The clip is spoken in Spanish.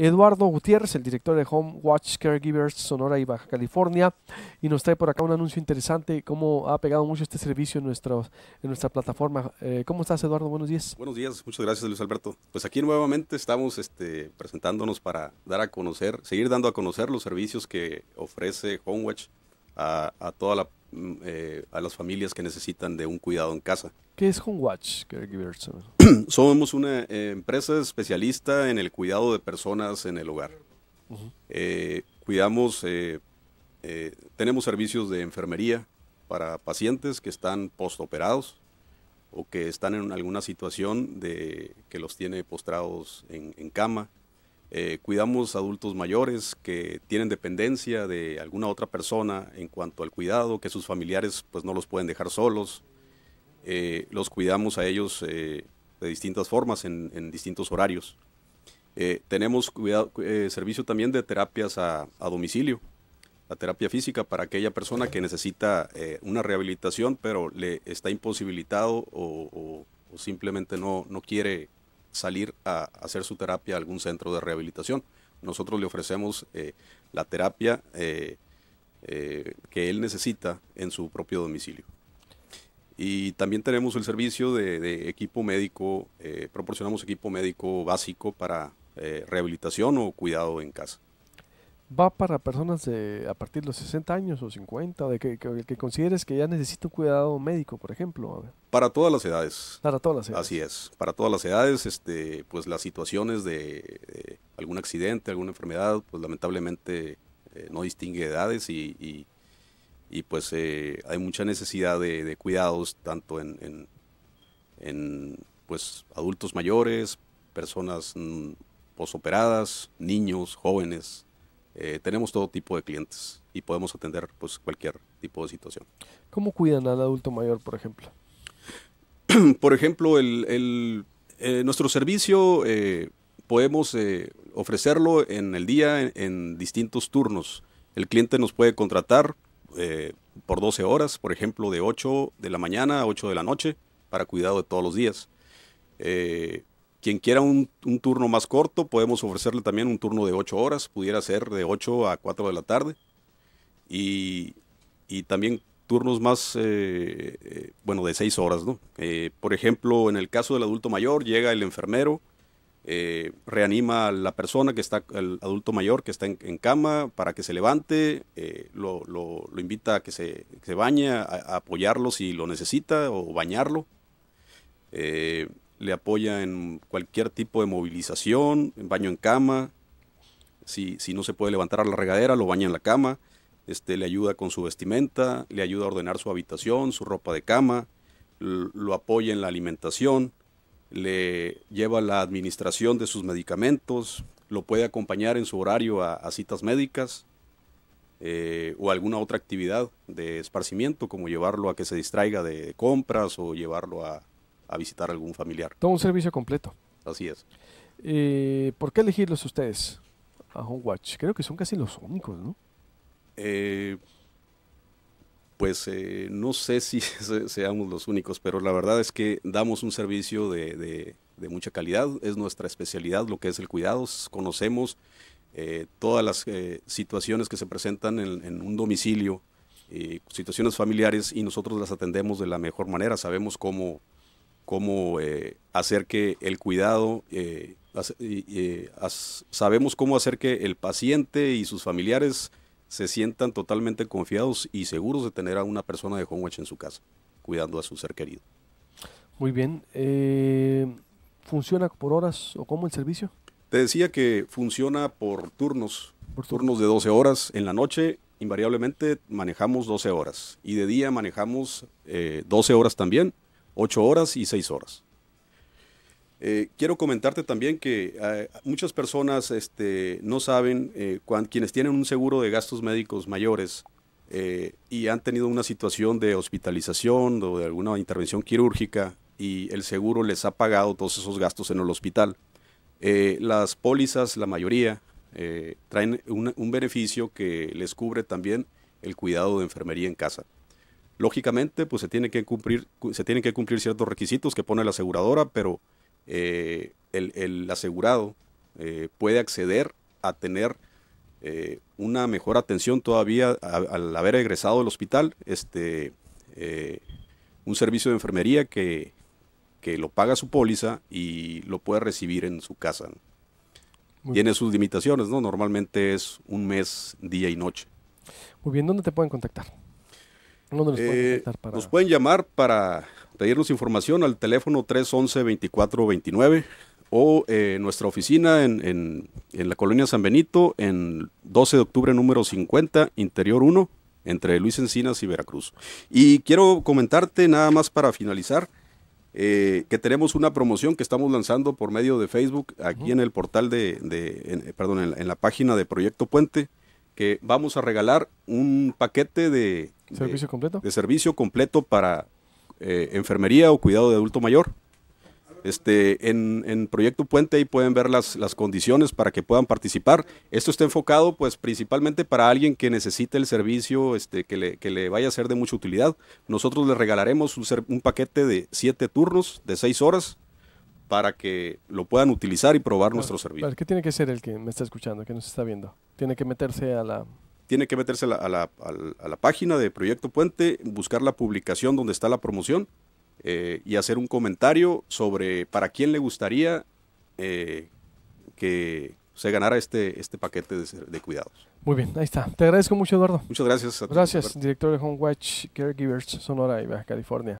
Eduardo Gutiérrez, el director de Home Watch Caregivers Sonora y Baja California, y nos trae por acá un anuncio interesante, cómo ha pegado mucho este servicio en, en nuestra plataforma. Eh, ¿Cómo estás, Eduardo? Buenos días. Buenos días, muchas gracias, Luis Alberto. Pues aquí nuevamente estamos este, presentándonos para dar a conocer, seguir dando a conocer los servicios que ofrece HomeWatch a, a toda mm, eh, las familias que necesitan de un cuidado en casa. ¿Qué es HomeWatch, Somos una eh, empresa especialista en el cuidado de personas en el hogar. Eh, cuidamos, eh, tenemos servicios de enfermería para pacientes que están postoperados o que están en alguna situación de, que los tiene postrados en, cama. cuidamos adultos mayores que tienen dependencia de alguna otra persona en cuanto al cuidado, que sus familiares pues no los pueden dejar solos. Eh, los cuidamos a ellos eh, de distintas formas, en, distintos horarios. Eh, tenemos cuidado, servicio también de terapias a, domicilio, la terapia física para aquella persona que necesita una rehabilitación, pero le está imposibilitado o, simplemente no, quiere salir a hacer su terapia a algún centro de rehabilitación. Nosotros le ofrecemos la terapia que él necesita en su propio domicilio. Y también tenemos el servicio de, equipo médico, eh, proporcionamos equipo médico básico para eh, rehabilitación o cuidado en casa. ¿Va para personas a partir de los 60 años o 50, de que, que, consideres que ya necesita cuidado médico, por ejemplo? Para todas las edades. Para todas las edades. Así es, para todas las edades, este, pues las situaciones de, algún accidente, alguna enfermedad, pues lamentablemente eh, no distingue edades y, y y pues eh, hay mucha necesidad de, cuidados tanto en, en, pues adultos mayores, personas mm, posoperadas, niños, jóvenes. Eh, tenemos todo tipo de clientes y podemos atender pues cualquier tipo de situación. ¿Cómo cuidan al adulto mayor, por ejemplo? por ejemplo, el, eh, nuestro servicio podemos ofrecerlo en el día en distintos turnos. El cliente nos puede contratar eh, por 12 horas, por ejemplo, de 8 de la mañana a 8 de la noche, para cuidado de todos los días. Eh, quien quiera un, turno más corto, podemos ofrecerle también un turno de 8 horas, pudiera ser de 8 a 4 de la tarde. Y, también turnos más, eh, bueno, de 6 horas, ¿no? por ejemplo, en el caso del adulto mayor, llega el enfermero, eh, reanima a la persona que está, el adulto mayor que está en, cama, para que se levante, eh, lo, invita a que se, bañe, a, apoyarlo si lo necesita o bañarlo. Eh, le apoya en cualquier tipo de movilización, en baño en cama. Si, no se puede levantar a la regadera, lo baña en la cama. Este, le ayuda con su vestimenta, le ayuda a ordenar su habitación, su ropa de cama, lo apoya en la alimentación, le lleva la administración de sus medicamentos, lo puede acompañar en su horario a, citas médicas eh, o alguna otra actividad de esparcimiento, como llevarlo a que se distraiga de compras o llevarlo a, visitar a algún familiar. Todo un servicio completo. Así es. Eh, ¿Por qué elegirlos ustedes a Homewatch? Creo que son casi los únicos, ¿no? Eh, pues eh, no sé si seamos los únicos, pero la verdad es que damos un servicio de, mucha calidad, es nuestra especialidad lo que es el cuidado, conocemos eh, todas las eh, situaciones que se presentan en, un domicilio, situaciones familiares y nosotros las atendemos de la mejor manera, sabemos cómo, hacer que el cuidado... sabemos cómo hacer que el paciente y sus familiares se sientan totalmente confiados y seguros de tener a una persona de Homewatch en su casa, cuidando a su ser querido. Muy bien. Eh, ¿Funciona por horas o cómo el servicio? Te decía que funciona por turnos, por turnos de 12 horas. En la noche, invariablemente, manejamos 12 horas. Y de día manejamos 12 eh, horas también, 8 horas y 6 horas. Eh, quiero comentarte también que eh, muchas personas este, no saben, eh, quienes tienen un seguro de gastos médicos mayores y han tenido una situación de hospitalización o de alguna intervención quirúrgica y el seguro les ha pagado todos esos gastos en el hospital. las pólizas, la mayoría, traen un, beneficio que les cubre también el cuidado de enfermería en casa. Lógicamente, pues se, tiene que cumplir, se tienen que cumplir ciertos requisitos que pone la aseguradora, pero eh, el, asegurado eh, puede acceder a tener eh, una mejor atención todavía al haber egresado del hospital, este, un servicio de enfermería que, lo paga su póliza y lo puede recibir en su casa. Tiene sus limitaciones, ¿no? Normalmente es un mes, día y noche. Muy bien, ¿dónde te pueden contactar? ¿Dónde pueden contactar? Nos pueden llamar para pedirnos información al teléfono 311-2429 o eh, nuestra oficina en, la colonia San Benito, en 12 de octubre número 50, interior 1, entre Luis Encinas y Veracruz. Y quiero comentarte nada más para finalizar. Eh, que tenemos una promoción que estamos lanzando por medio de Facebook aquí en el portal de, perdón, en la, página de Proyecto Puente, que vamos a regalar un paquete de, ¿Servicio completo? De servicio completo para eh, enfermería o cuidado de adulto mayor. Este, en, Proyecto Puente ahí pueden ver las, las, condiciones para que puedan participar. Esto está enfocado pues principalmente para alguien que necesite el servicio este, que, le, que le vaya a ser de mucha utilidad. Nosotros le regalaremos un, paquete de siete turnos de seis horas para que lo puedan utilizar y probar nuestro servicio. ¿Qué tiene que ser el que me está escuchando, que nos está viendo? Tiene que meterse a la, tiene que meterse a la, página de Proyecto Puente, buscar la publicación donde está la promoción eh, y hacer un comentario sobre para quién le gustaría eh, que se ganara este, este paquete de, cuidados. Muy bien, ahí está. Te agradezco mucho, Eduardo. Muchas gracias. A gracias, director de Home Watch Caregivers, Sonora y Baja California.